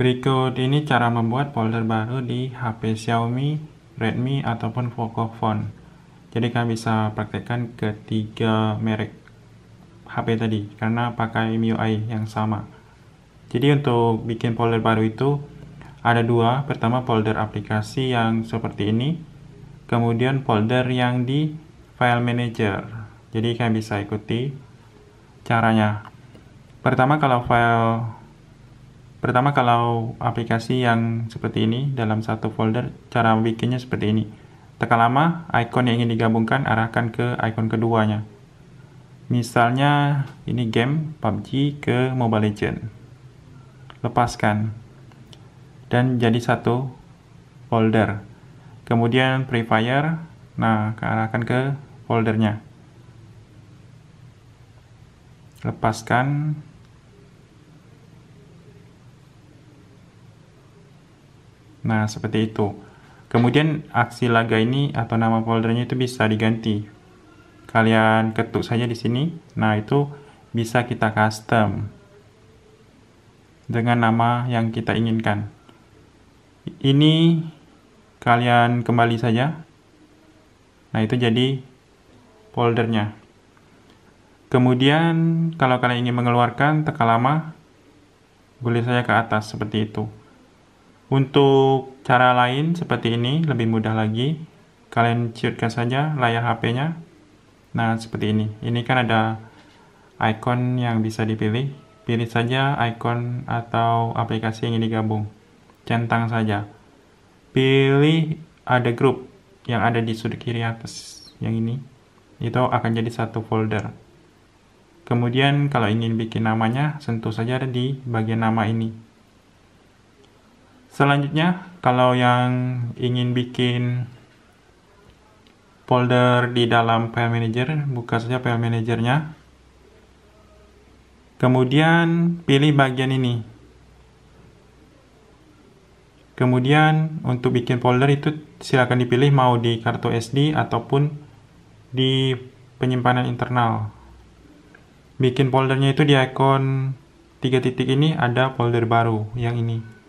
Berikut ini cara membuat folder baru di HP Xiaomi, Redmi, ataupun Phone. Jadi kalian bisa praktekkan ketiga merek HP tadi karena pakai MIUI yang sama. Jadi untuk bikin folder baru itu ada dua. Pertama folder aplikasi yang seperti ini, kemudian folder yang di file manager. Jadi kalian bisa ikuti caranya. Pertama kalau file Pertama kalau aplikasi yang seperti ini dalam satu folder, cara bikinnya seperti ini. Tekan lama, icon yang ingin digabungkan arahkan ke icon keduanya. Misalnya ini game PUBG ke Mobile Legend. Lepaskan. Dan jadi satu folder. Kemudian Free Fire, nah arahkan ke foldernya. Lepaskan Nah, seperti itu. Kemudian aksi laga ini atau nama foldernya itu bisa diganti. Kalian ketuk saja di sini. Nah, itu bisa kita custom dengan nama yang kita inginkan. Ini kalian kembali saja. Nah, itu jadi foldernya. Kemudian, kalau kalian ingin mengeluarkan, tekan lama, boleh saya ke atas seperti itu. Untuk cara lain seperti ini, lebih mudah lagi. Kalian ciutkan saja layar HP-nya. Nah, seperti ini. Ini kan ada icon yang bisa dipilih. Pilih saja icon atau aplikasi yang ingin digabung. Centang saja. Pilih ada grup yang ada di sudut kiri atas yang ini. Itu akan jadi satu folder. Kemudian kalau ingin bikin namanya, sentuh saja di bagian nama ini. Selanjutnya, kalau yang ingin bikin folder di dalam file manager, buka saja file manajernya. Kemudian pilih bagian ini. Kemudian untuk bikin folder itu silakan dipilih mau di kartu SD ataupun di penyimpanan internal. Bikin foldernya itu di icon tiga titik ini ada folder baru yang ini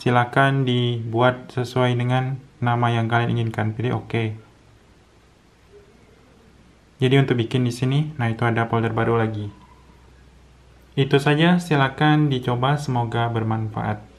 silakan dibuat sesuai dengan nama yang kalian inginkan. Pilih OK. Jadi untuk bikin di sini, nah itu ada folder baru lagi. Itu saja, silakan dicoba, semoga bermanfaat.